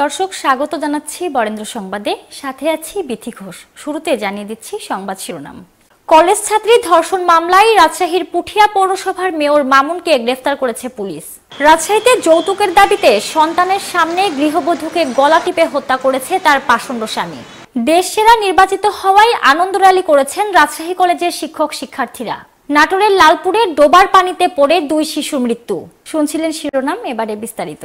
দর্শক স্বাগত জানাচ্ছি বরেন্দ্র সংবাদে সাথে আছি বিথি ঘোষ শুরুতে জানিয়ে দিচ্ছি সংবাদ শিরোনাম কলেজ ছাত্রী ধর্ষণ মামলায় রাজশাহীর পুঠিয়া পৌরসভার মেয়র মামুনকে গ্রেফতার করেছে পুলিশ রাজশাহীতে যৌতুকের দাবিতে সন্তানের সামনে গৃহবধূকে গলা টিপে হত্যা করেছে তার পাষণ্ড স্বামী দেশ সেরা নির্বাচিত হওয়ায় আনন্দ র্যালি করেছেন রাজশাহী কলেজের শিক্ষক শিক্ষার্থীরা নাটোরের লালপুরে ডোবার পানিতে পড়ে দুই শিশুর মৃত্যু শুনছিলেন শিরোনাম এবারে বিস্তারিত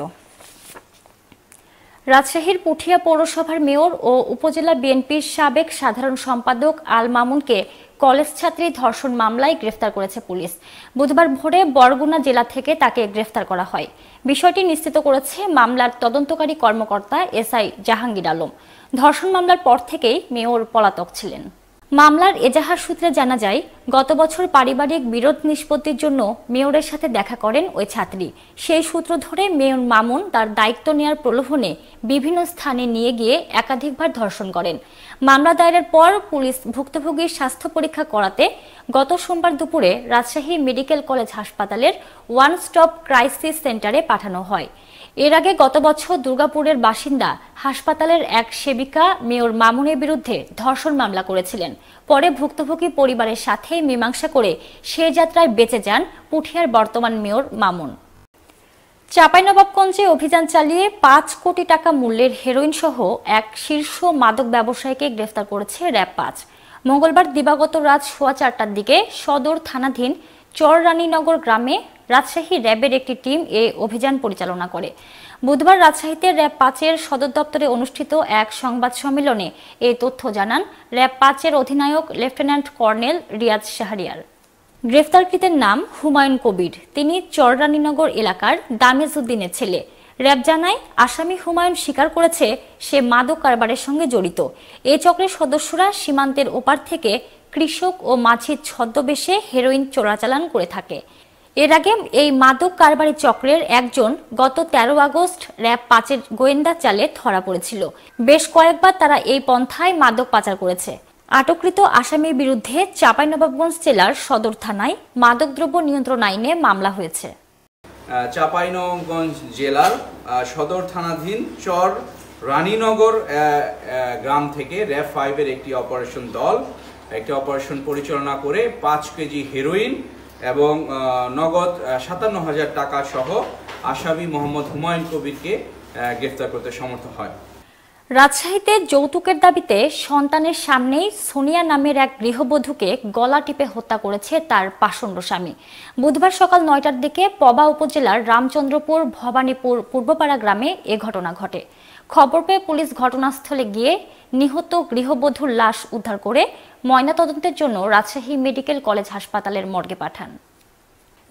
রাজশাহীর পুঠিয়া পৌরসভার মেয়র ও উপজেলা বিএনপির সাবেক সাধারণ সম্পাদক আল মামুনকে কলেজ ছাত্রী ধর্ষণ মামলায় গ্রেফতার করেছে পুলিশ বুধবার ভোরে বরগুনা জেলা থেকে তাকে গ্রেফতার করা হয় বিষয়টি নিশ্চিত করেছে মামলার তদন্তকারী কর্মকর্তা এসআই জাহাঙ্গীর আলম ধর্ষণ মামলার পর থেকেই মেয়র পলাতক ছিলেন মামলার এজাহার সূত্রে জানা যায় গত বছর পারিবারিক বিরোধ নিষ্পত্তির জন্য মেয়রের সাথে দেখা করেন ওই ছাত্রী সেই সূত্র ধরে মেয়র মামুন তার দায়িত্ব নেয়ার প্রলোভনে বিভিন্ন স্থানে নিয়ে গিয়ে একাধিকবার ধর্ষণ করেন মামলা দায়েরের পর পুলিশ ভুক্তভোগীর স্বাস্থ্য পরীক্ষা করাতে গত সোমবার দুপুরে রাজশাহী মেডিকেল কলেজ হাসপাতালের ওয়ান স্টপ ক্রাইসিস সেন্টারে পাঠানো হয় এর আগে গত বছর দুর্গাপুরের বাসিন্দা হাসপাতালের এক সেবিকা মেয়র মামুনের বিরুদ্ধে ধর্ষণ মামলা করেছিলেন পরে ভুক্তভোগী পরিবারের সাথে মীমাংসা করে সে যাত্রায় বেঁচে যান পুঠিয়ার বর্তমান মেয়র মামুন চাঁপাইনবাবগঞ্জে অভিযান চালিয়ে পাঁচ কোটি টাকা মূল্যের হেরোইন সহ এক শীর্ষ মাদক ব্যবসায়ীকে গ্রেফতার করেছে র্যাব পাঁচ মঙ্গলবার দিবাগত রাত সোয়া চারটার দিকে সদর থানাধীন চররানীনগর গ্রামে রাজশাহী র্যাবের একটি টিম এ অভিযান পরিচালনা করে বুধবার রাজশাহীতে র্যাব পাঁচের সদর দপ্তরে অনুষ্ঠিত এক সংবাদ সম্মেলনে এ তথ্য জানান র্যাব পাঁচের অধিনায়ক লেফটেন্যান্ট কর্নেল রিয়াজ শাহরিয়ার গ্রেফতারকৃতের নাম হুমায়ুন কবির তিনি চররানীনগর এলাকার উদ্দিনের ছেলে র্যাব জানায় আসামি হুমায়ুন স্বীকার করেছে সে মাদক কারবারের সঙ্গে জড়িত এ চক্রের সদস্যরা সীমান্তের ওপার থেকে কৃষক ও মাঝির ছদ্মবেশে হেরোইন চোরাচালান করে থাকে এর আগে এই মাদক কারবারি চক্রের একজন গত তেরো আগস্ট র্যাব পাঁচের গোয়েন্দা চালে ধরা পড়েছিল বেশ কয়েকবার তারা এই পন্থায় মাদক পাচার করেছে আটককৃত আসামির বিরুদ্ধে চাঁপাইনবাবগঞ্জ জেলার সদর থানায় মাদকদ্রব্য নিয়ন্ত্রণ আইনে মামলা হয়েছে চাঁপাইনবাবগঞ্জ জেলার সদর থানাধীন চর রানীনগর গ্রাম থেকে র্যাব ফাইভের একটি অপারেশন দল একটি অপারেশন পরিচালনা করে পাঁচ কেজি হেরোইন এবং নগদ সাতান্ন হাজার টাকা সহ আসামি মোহাম্মদ হুমায়ুন কবিরকে গ্রেফতার করতে সমর্থ হয় রাজশাহীতে যৌতুকের দাবিতে সন্তানের সামনেই সোনিয়া নামের এক গৃহবধূকে গলা টিপে হত্যা করেছে তার পাষণ্ড স্বামী বুধবার সকাল নয়টার দিকে পবা উপজেলার রামচন্দ্রপুর ভবানীপুর পূর্বপাড়া গ্রামে এ ঘটনা ঘটে খবর পেয়ে পুলিশ ঘটনাস্থলে গিয়ে নিহত গৃহবধূর লাশ উদ্ধার করে ময়নাতদন্তের জন্য রাজশাহী মেডিকেল কলেজ হাসপাতালের মর্গে পাঠান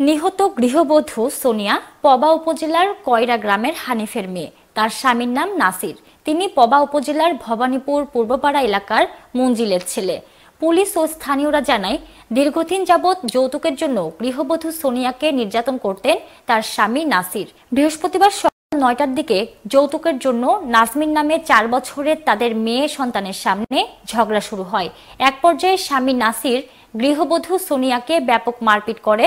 নিহত গৃহবধূ সোনিয়া পবা উপজেলার কয়রা গ্রামের হানিফের মেয়ে তার স্বামীর নাম নাসির তিনি পবা উপজেলার ভবানীপুর পূর্বপাড়া এলাকার মঞ্জিলের ছেলে পুলিশ ও স্থানীয়রা জানায় দীর্ঘদিন যাবৎ যৌতুকের জন্য গৃহবধূ সোনিয়াকে নির্যাতন করতেন তার স্বামী নাসির বৃহস্পতিবার নয়টার দিকে যৌতুকের জন্য নাজমিন নামে চার বছরের তাদের মেয়ে সন্তানের সামনে ঝগড়া শুরু হয় এক পর্যায়ে স্বামী নাসির গৃহবধূ সোনিয়াকে ব্যাপক মারপিট করে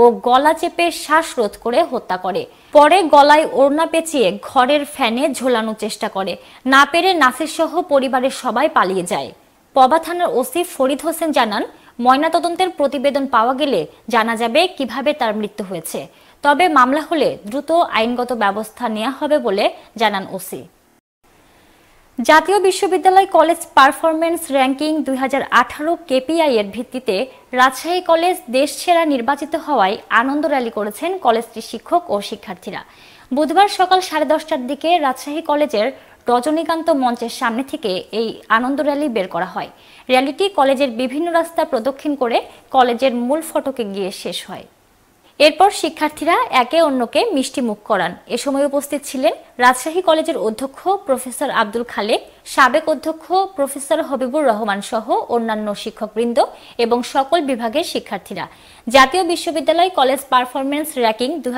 ও গলা চেপে শ্বাসরোধ করে হত্যা করে পরে গলায় ওড়না পেঁচিয়ে ঘরের ফ্যানে ঝোলানোর চেষ্টা করে না পেরে নাসির সহ পরিবারের সবাই পালিয়ে যায় পবা থানার ওসি ফরিদ হোসেন জানান ময়নাতদন্তের প্রতিবেদন পাওয়া গেলে জানা যাবে কিভাবে তার মৃত্যু হয়েছে তবে মামলা হলে দ্রুত আইনগত ব্যবস্থা নেওয়া হবে বলে জানান ওসি জাতীয় বিশ্ববিদ্যালয় কলেজ পারফরমেন্স র্যাঙ্কিং দুই হাজার আঠারো কেপিআই এর ভিত্তিতে রাজশাহী কলেজ দেশ সেরা নির্বাচিত হওয়ায় আনন্দ র্যালি করেছেন কলেজটির শিক্ষক ও শিক্ষার্থীরা বুধবার সকাল সাড়ে দশটার দিকে রাজশাহী কলেজের রজনীকান্ত মঞ্চের সামনে থেকে এই আনন্দ র্যালি বের করা হয় র্যালিটি কলেজের বিভিন্ন রাস্তা প্রদক্ষিণ করে কলেজের মূল ফটকে গিয়ে শেষ হয় এরপর শিক্ষার্থীরা একে অন্যকে মিষ্টি মুখ করান এ সময় উপস্থিত ছিলেন রাজশাহী কলেজের অধ্যক্ষ প্রফেসর আব্দুল খালেক সাবেক অধ্যক্ষ প্রফেসর হবিবুর রহমান সহ অন্যান্য শিক্ষকবৃন্দ এবং সকল বিভাগের শিক্ষার্থীরা জাতীয় বিশ্ববিদ্যালয় কলেজ পারফরমেন্স র্যাকিং দু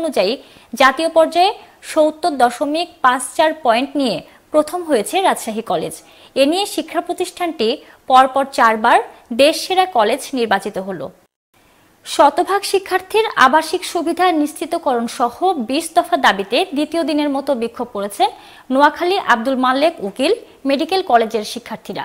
অনুযায়ী জাতীয় পর্যায়ে সত্তর দশমিক পাঁচ চার পয়েন্ট নিয়ে প্রথম হয়েছে রাজশাহী কলেজ এ নিয়ে শিক্ষা প্রতিষ্ঠানটি পরপর চারবার দেশ সেরা কলেজ নির্বাচিত হলো শতভাগ শিক্ষার্থীর আবাসিক সুবিধা নিশ্চিতকরণ সহ বিশ দফা দাবিতে দ্বিতীয় দিনের মতো বিক্ষোভ করেছে নোয়াখালী আব্দুল মাল্লেক উকিল মেডিকেল কলেজের শিক্ষার্থীরা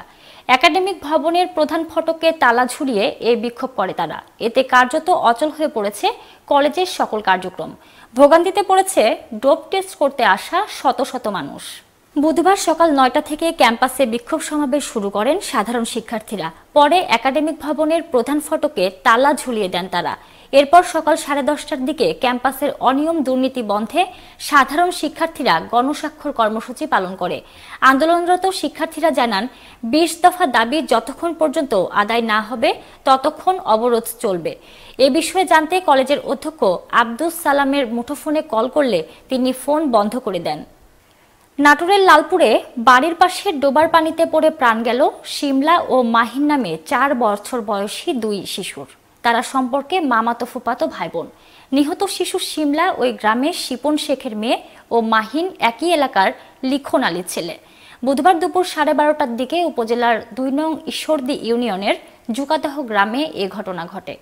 একাডেমিক ভবনের প্রধান ফটকে তালা ঝুলিয়ে এ বিক্ষোভ করে তারা এতে কার্যত অচল হয়ে পড়েছে কলেজের সকল কার্যক্রম ভোগান্তিতে পড়েছে ডোপ টেস্ট করতে আসা শত শত মানুষ বুধবার সকাল নয়টা থেকে ক্যাম্পাসে বিক্ষোভ সমাবেশ শুরু করেন সাধারণ শিক্ষার্থীরা পরে একাডেমিক ভবনের প্রধান ফটকে তালা ঝুলিয়ে দেন তারা এরপর সকাল সাড়ে দশটার দিকে ক্যাম্পাসের অনিয়ম দুর্নীতি বন্ধে সাধারণ শিক্ষার্থীরা গণস্বাক্ষর কর্মসূচি পালন করে আন্দোলনরত শিক্ষার্থীরা জানান বিশ দফা দাবি যতক্ষণ পর্যন্ত আদায় না হবে ততক্ষণ অবরোধ চলবে এ বিষয়ে জানতে কলেজের অধ্যক্ষ আব্দুস সালামের মুঠোফোনে কল করলে তিনি ফোন বন্ধ করে দেন নাটোরের লালপুরে বাড়ির পাশে ডোবার পানিতে পড়ে প্রাণ গেল শিমলা ও মাহিন নামে চার বছর বয়সী দুই শিশুর তারা সম্পর্কে মামাতো ফুপাতো ভাই বোন নিহত শিশু শিমলা ওই গ্রামের শিপন শেখের মেয়ে ও মাহিন একই এলাকার লিখন আলীর ছেলে বুধবার দুপুর সাড়ে বারোটার দিকে উপজেলার দুই নং ঈশ্বরদী ইউনিয়নের জুকাদাহ গ্রামে এ ঘটনা ঘটে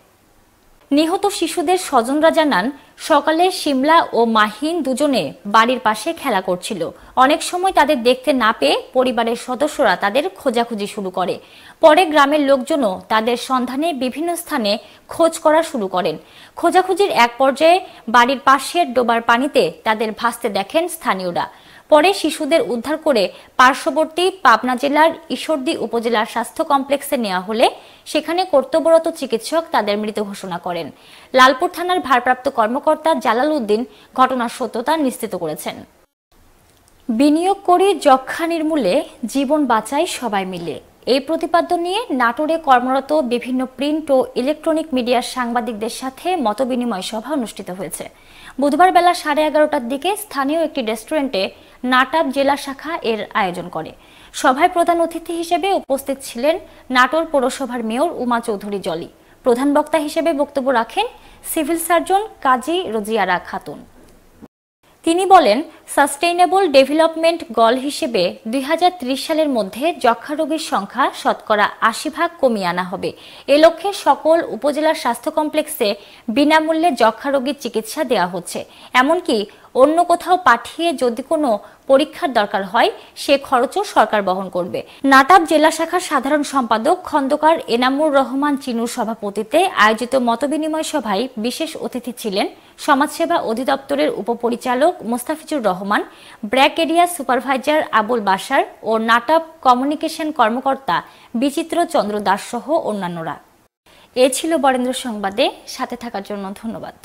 নিহত শিশুদের স্বজনরা জানান সকালে শিমলা ও মাহিন দুজনে বাড়ির পাশে খেলা করছিল অনেক সময় তাদের দেখতে না পেয়ে পরিবারের সদস্যরা তাদের খোঁজাখুঁজি শুরু করে পরে গ্রামের লোকজনও তাদের সন্ধানে বিভিন্ন স্থানে খোঁজ করা শুরু করেন খোঁজাখুঁজির এক পর্যায়ে বাড়ির পাশের ডোবার পানিতে তাদের ভাসতে দেখেন স্থানীয়রা পরে শিশুদের উদ্ধার করে পার্শ্ববর্তী পাবনা জেলার ঈশ্বরদী উপজেলার স্বাস্থ্য কমপ্লেক্সে নেওয়া হলে সেখানে কর্তব্যরত চিকিৎসক তাদের মৃত ঘোষণা করেন লালপুর থানার ভারপ্রাপ্ত কর্মকর্তা জালাল উদ্দিন ঘটনার সত্যতা নিশ্চিত করেছেন বিনিয়োগ করে যক্ষা নির্মূলে জীবন বাঁচায় সবাই মিলে এই প্রতিপাদ্য নিয়ে নাটোরে কর্মরত বিভিন্ন প্রিন্ট ও ইলেকট্রনিক মিডিয়ার সাংবাদিকদের সাথে মতবিনিময় সভা অনুষ্ঠিত হয়েছে বুধবার বেলা সাড়ে এগারোটার দিকে স্থানীয় একটি রেস্টুরেন্টে নাটাব জেলা শাখা এর আয়োজন করে সভায় প্রধান অতিথি হিসেবে উপস্থিত ছিলেন নাটোর পৌরসভার মেয়র উমা চৌধুরী জলি প্রধান বক্তা হিসেবে বক্তব্য রাখেন সিভিল সার্জন কাজী রোজিয়ারা খাতুন তিনি বলেন সাস্টেইনেবল ডেভেলপমেন্ট গল হিসেবে দুই সালের মধ্যে যক্ষা রোগীর সংখ্যা শতকরা আশি ভাগ কমিয়ে আনা হবে এ লক্ষ্যে সকল উপজেলার স্বাস্থ্য কমপ্লেক্সে বিনামূল্যে যক্ষা রোগীর চিকিৎসা দেওয়া হচ্ছে এমনকি অন্য কোথাও পাঠিয়ে যদি কোনো পরীক্ষার দরকার হয় সে খরচও সরকার বহন করবে নাটাব জেলা শাখার সাধারণ সম্পাদক খন্দকার এনামুর রহমান চিনুর সভাপতিতে আয়োজিত মতবিনিময় সভায় বিশেষ অতিথি ছিলেন সমাজসেবা অধিদপ্তরের উপপরিচালক মোস্তাফিজুর রহমান রহমান ব্র্যাক এরিয়া সুপারভাইজার আবুল বাসার ও নাটাপ কমিউনিকেশন কর্মকর্তা বিচিত্র চন্দ্র দাস সহ অন্যান্যরা এ ছিল বরেন্দ্র সংবাদে সাথে থাকার জন্য ধন্যবাদ